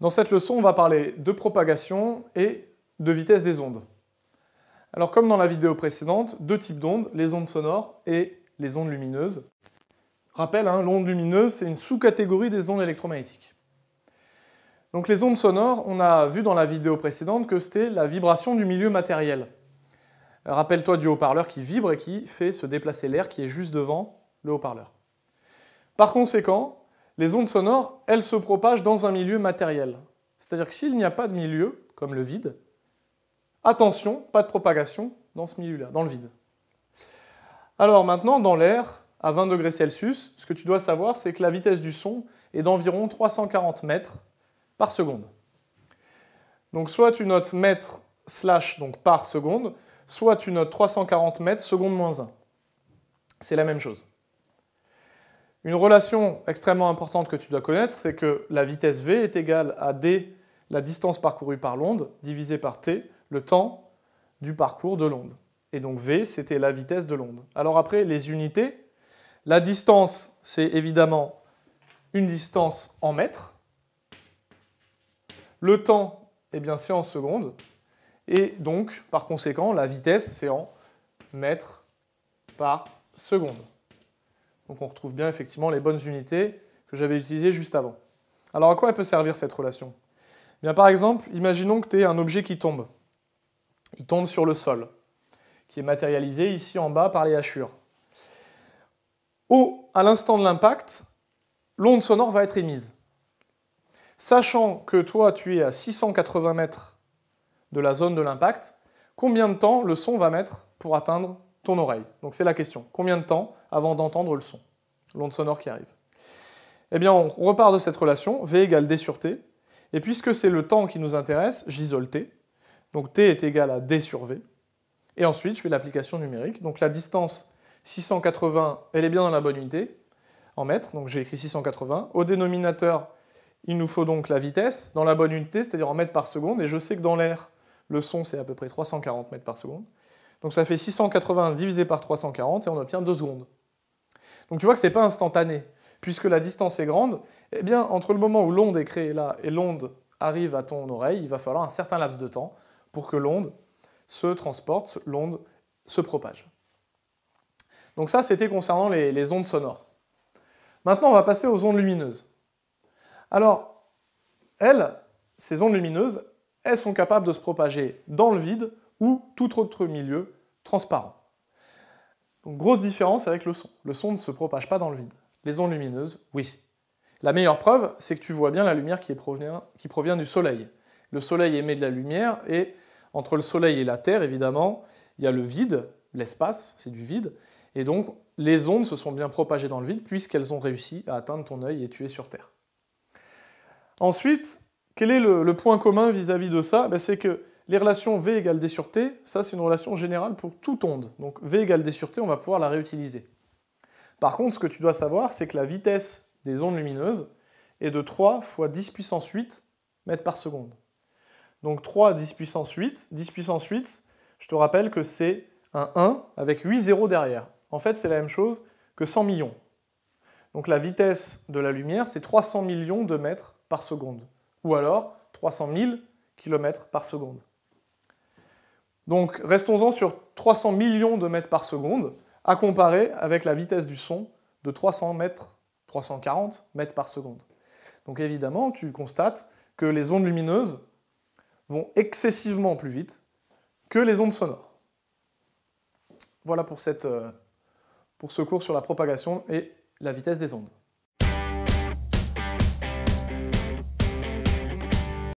Dans cette leçon, on va parler de propagation et de vitesse des ondes. Alors comme dans la vidéo précédente, deux types d'ondes, les ondes sonores et les ondes lumineuses. Rappel, hein, l'onde lumineuse, c'est une sous-catégorie des ondes électromagnétiques. Donc les ondes sonores, on a vu dans la vidéo précédente que c'était la vibration du milieu matériel. Rappelle-toi du haut-parleur qui vibre et qui fait se déplacer l'air qui est juste devant le haut-parleur. Par conséquent, les ondes sonores, elles se propagent dans un milieu matériel. C'est-à-dire que s'il n'y a pas de milieu, comme le vide, attention, pas de propagation dans ce milieu-là, dans le vide. Alors maintenant, dans l'air, à 20 degrés Celsius, ce que tu dois savoir, c'est que la vitesse du son est d'environ 340 mètres par seconde. Donc soit tu notes mètre slash donc par seconde, soit tu notes 340 mètres seconde moins 1. C'est la même chose. Une relation extrêmement importante que tu dois connaître, c'est que la vitesse v est égale à d, la distance parcourue par l'onde, divisé par t, le temps du parcours de l'onde. Et donc v, c'était la vitesse de l'onde. Alors après, les unités, la distance, c'est évidemment une distance en mètres. Le temps, eh bien, c'est en secondes. Et donc, par conséquent, la vitesse, c'est en mètres par seconde. Donc on retrouve bien effectivement les bonnes unités que j'avais utilisées juste avant. Alors à quoi elle peut servir cette relation eh bien, Par exemple, imaginons que tu aies un objet qui tombe. Il tombe sur le sol, qui est matérialisé ici en bas par les hachures. Au à l'instant de l'impact, l'onde sonore va être émise. Sachant que toi, tu es à 680 mètres de la zone de l'impact, combien de temps le son va mettre pour atteindre ton oreille. Donc c'est la question. Combien de temps avant d'entendre le son, l'onde sonore qui arrive Eh bien, on repart de cette relation, V égale D sur T. Et puisque c'est le temps qui nous intéresse, j'isole T. Donc T est égal à D sur V. Et ensuite, je fais l'application numérique. Donc la distance 680, elle est bien dans la bonne unité, en mètres. Donc j'ai écrit 680. Au dénominateur, il nous faut donc la vitesse dans la bonne unité, c'est-à-dire en mètres par seconde. Et je sais que dans l'air, le son, c'est à peu près 340 mètres par seconde. Donc ça fait 680 divisé par 340 et on obtient 2 secondes. Donc tu vois que ce n'est pas instantané. Puisque la distance est grande, eh bien, entre le moment où l'onde est créée là et l'onde arrive à ton oreille, il va falloir un certain laps de temps pour que l'onde se transporte, l'onde se propage. Donc ça, c'était concernant les, les ondes sonores. Maintenant, on va passer aux ondes lumineuses. Alors, elles, ces ondes lumineuses, elles sont capables de se propager dans le vide ou tout autre milieu transparent. grosse différence avec le son. Le son ne se propage pas dans le vide. Les ondes lumineuses, oui. La meilleure preuve, c'est que tu vois bien la lumière qui, provient, du soleil. Le soleil émet de la lumière et entre le soleil et la Terre, évidemment, il y a le vide, l'espace, c'est du vide. Et donc, les ondes se sont bien propagées dans le vide puisqu'elles ont réussi à atteindre ton œil et tu es sur Terre. Ensuite, quel est le, point commun vis-à-vis de ça ben, C'est que les relations V égale D sur T, ça c'est une relation générale pour toute onde. Donc V égale D sur T, on va pouvoir la réutiliser. Par contre, ce que tu dois savoir, c'est que la vitesse des ondes lumineuses est de 3 fois 10 puissance 8 mètres par seconde. Donc 3 10 puissance 8. 10 puissance 8, je te rappelle que c'est un 1 avec 8 zéros derrière. En fait, c'est la même chose que 100 millions. Donc la vitesse de la lumière, c'est 300 millions de mètres par seconde. Ou alors 300 000 km par seconde. Donc restons-en sur 300 millions de mètres par seconde, à comparer avec la vitesse du son de 300 mètres, 340 mètres par seconde. Donc évidemment, tu constates que les ondes lumineuses vont excessivement plus vite que les ondes sonores. Voilà pour, cette, euh, pour ce cours sur la propagation et la vitesse des ondes.